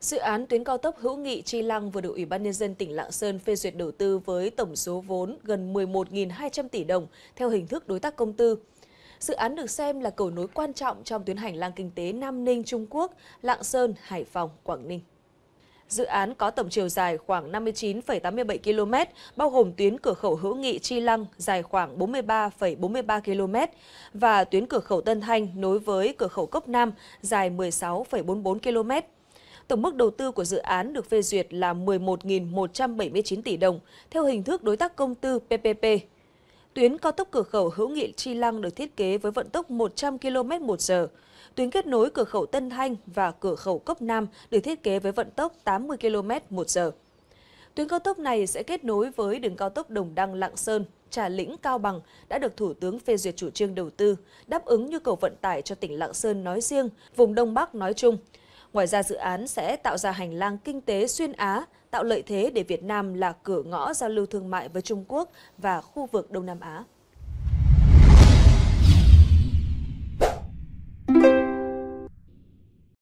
Dự án tuyến cao tốc hữu nghị Chi Lăng vừa được Ủy ban Nhân dân tỉnh Lạng Sơn phê duyệt đầu tư với tổng số vốn gần 11.200 tỷ đồng theo hình thức đối tác công tư. Dự án được xem là cầu nối quan trọng trong tuyến hành lang kinh tế Nam Ninh, Trung Quốc, Lạng Sơn, Hải Phòng, Quảng Ninh. Dự án có tổng chiều dài khoảng 59,87 km, bao gồm tuyến cửa khẩu hữu nghị Chi Lăng dài khoảng 43,43 km và tuyến cửa khẩu Tân Thanh nối với cửa khẩu Cốc Nam dài 16,44 km. Tổng mức đầu tư của dự án được phê duyệt là 11.179 tỷ đồng theo hình thức đối tác công tư PPP. Tuyến cao tốc cửa khẩu Hữu Nghị Chi Lăng được thiết kế với vận tốc 100 km một giờ. Tuyến kết nối cửa khẩu Tân Thanh và cửa khẩu Cốc Nam được thiết kế với vận tốc 80 km một giờ. Tuyến cao tốc này sẽ kết nối với đường cao tốc Đồng Đăng Lạng Sơn, Trà Lĩnh Cao Bằng đã được Thủ tướng phê duyệt chủ trương đầu tư, đáp ứng nhu cầu vận tải cho tỉnh Lạng Sơn nói riêng, vùng Đông Bắc nói chung. Ngoài ra dự án sẽ tạo ra hành lang kinh tế xuyên Á, tạo lợi thế để Việt Nam là cửa ngõ giao lưu thương mại với Trung Quốc và khu vực Đông Nam Á.